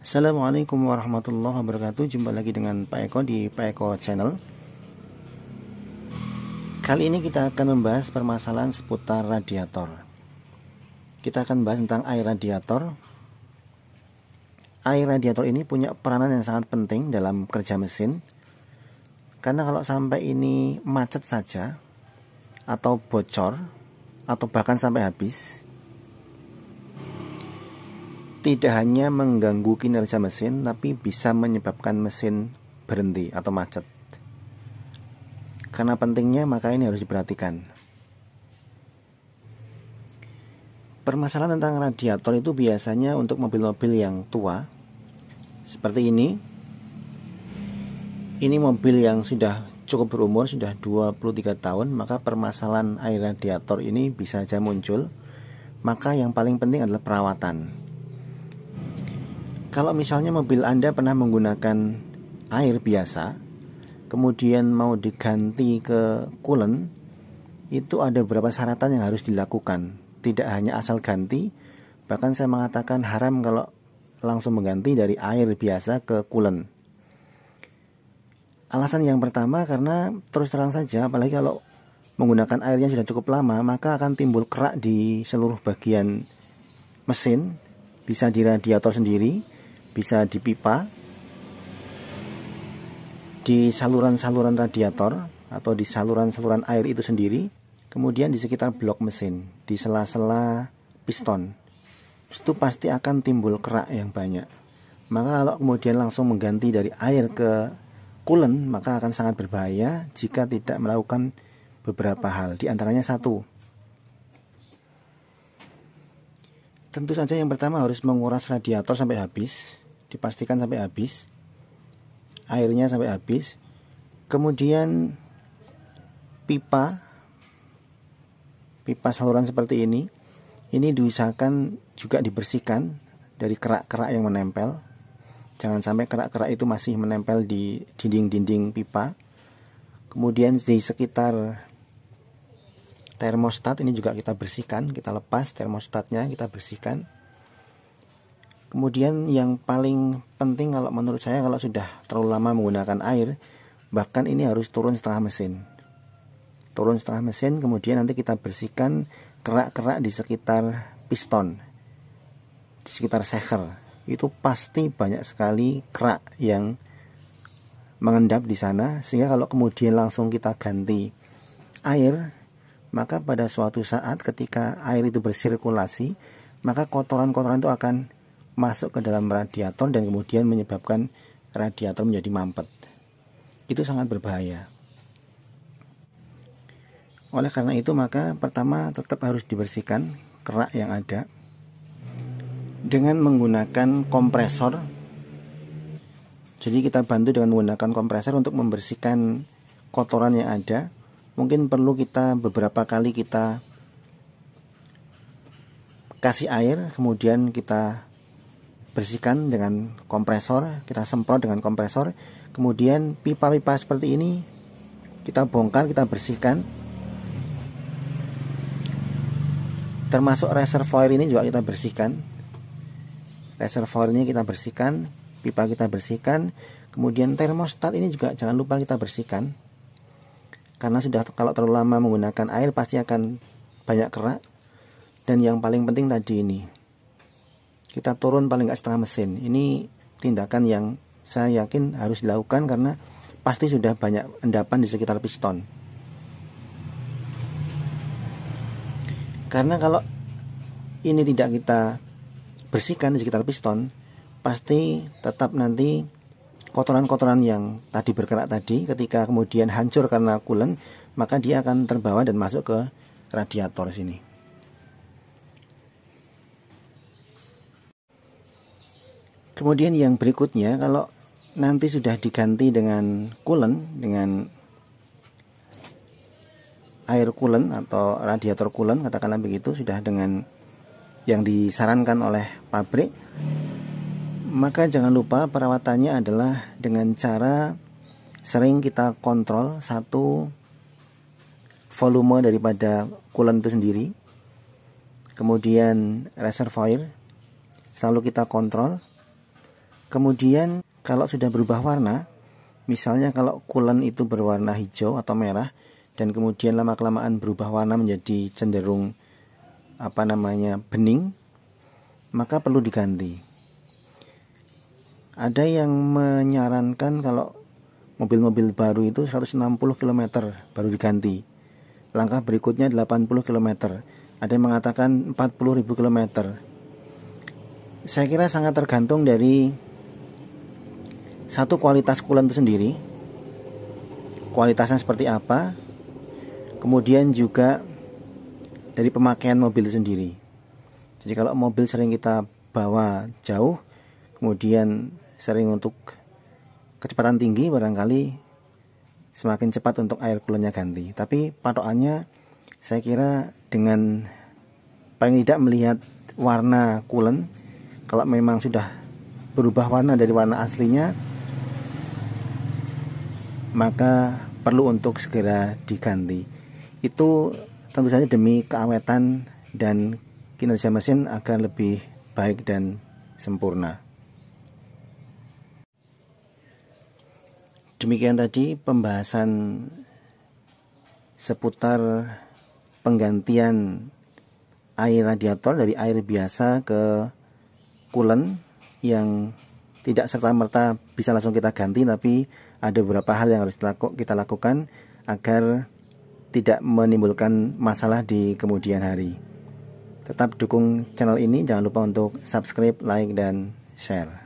Assalamualaikum warahmatullahi wabarakatuh Jumpa lagi dengan Pak Eko di Pak Eko Channel Kali ini kita akan membahas permasalahan seputar radiator Kita akan bahas tentang air radiator Air radiator ini punya peranan yang sangat penting dalam kerja mesin Karena kalau sampai ini macet saja Atau bocor Atau bahkan sampai habis tidak hanya mengganggu kinerja mesin, tapi bisa menyebabkan mesin berhenti atau macet. Karena pentingnya, maka ini harus diperhatikan. Permasalahan tentang radiator itu biasanya untuk mobil-mobil yang tua, seperti ini. Ini mobil yang sudah cukup berumur, sudah 23 tahun, maka permasalahan air radiator ini bisa saja muncul. Maka yang paling penting adalah perawatan kalau misalnya mobil Anda pernah menggunakan air biasa, kemudian mau diganti ke coolant, itu ada beberapa syaratan yang harus dilakukan. Tidak hanya asal ganti, bahkan saya mengatakan haram kalau langsung mengganti dari air biasa ke coolant. Alasan yang pertama karena terus terang saja, apalagi kalau menggunakan airnya sudah cukup lama, maka akan timbul kerak di seluruh bagian mesin, bisa di radiator sendiri, bisa dipipa di saluran-saluran radiator atau di saluran-saluran air itu sendiri, kemudian di sekitar blok mesin, di sela-sela piston. Itu pasti akan timbul kerak yang banyak. Maka kalau kemudian langsung mengganti dari air ke coolant, maka akan sangat berbahaya jika tidak melakukan beberapa hal, diantaranya satu. Tentu saja yang pertama harus menguras radiator sampai habis dipastikan sampai habis airnya sampai habis kemudian pipa pipa saluran seperti ini ini diusahakan juga dibersihkan dari kerak-kerak yang menempel jangan sampai kerak-kerak itu masih menempel di dinding-dinding pipa kemudian di sekitar termostat ini juga kita bersihkan kita lepas termostatnya kita bersihkan Kemudian yang paling penting kalau menurut saya kalau sudah terlalu lama menggunakan air, bahkan ini harus turun setengah mesin. Turun setengah mesin, kemudian nanti kita bersihkan kerak-kerak di sekitar piston, di sekitar seker. Itu pasti banyak sekali kerak yang mengendap di sana, sehingga kalau kemudian langsung kita ganti air, maka pada suatu saat ketika air itu bersirkulasi, maka kotoran-kotoran itu akan masuk ke dalam radiator dan kemudian menyebabkan radiator menjadi mampet. Itu sangat berbahaya. Oleh karena itu maka pertama tetap harus dibersihkan kerak yang ada dengan menggunakan kompresor. Jadi kita bantu dengan menggunakan kompresor untuk membersihkan kotoran yang ada. Mungkin perlu kita beberapa kali kita kasih air, kemudian kita bersihkan dengan kompresor, kita semprot dengan kompresor. Kemudian pipa-pipa seperti ini kita bongkar, kita bersihkan. Termasuk reservoir ini juga kita bersihkan. Reservoir ini kita bersihkan, pipa kita bersihkan. Kemudian termostat ini juga jangan lupa kita bersihkan. Karena sudah kalau terlalu lama menggunakan air pasti akan banyak kerak. Dan yang paling penting tadi ini, kita turun paling nggak setengah mesin ini tindakan yang saya yakin harus dilakukan karena pasti sudah banyak endapan di sekitar piston karena kalau ini tidak kita bersihkan di sekitar piston pasti tetap nanti kotoran-kotoran yang tadi bergerak tadi ketika kemudian hancur karena kulen maka dia akan terbawa dan masuk ke radiator sini. Kemudian yang berikutnya kalau nanti sudah diganti dengan coolant dengan air coolant atau radiator coolant katakanlah begitu sudah dengan yang disarankan oleh pabrik maka jangan lupa perawatannya adalah dengan cara sering kita kontrol satu volume daripada coolant itu sendiri kemudian reservoir selalu kita kontrol Kemudian kalau sudah berubah warna, misalnya kalau kulen itu berwarna hijau atau merah dan kemudian lama-kelamaan berubah warna menjadi cenderung apa namanya bening, maka perlu diganti. Ada yang menyarankan kalau mobil-mobil baru itu 160 km baru diganti. Langkah berikutnya 80 km. Ada yang mengatakan 40.000 km. Saya kira sangat tergantung dari satu kualitas kulan itu sendiri kualitasnya seperti apa kemudian juga dari pemakaian mobil itu sendiri jadi kalau mobil sering kita bawa jauh kemudian sering untuk kecepatan tinggi barangkali semakin cepat untuk air kulennya ganti tapi patokannya saya kira dengan paling tidak melihat warna kulen kalau memang sudah berubah warna dari warna aslinya maka perlu untuk segera diganti. Itu tentu saja demi keawetan dan kinerja mesin akan lebih baik dan sempurna. Demikian tadi pembahasan seputar penggantian air radiator dari air biasa ke coolant yang tidak serta-merta bisa langsung kita ganti tapi ada beberapa hal yang harus kita lakukan agar tidak menimbulkan masalah di kemudian hari. Tetap dukung channel ini, jangan lupa untuk subscribe, like, dan share.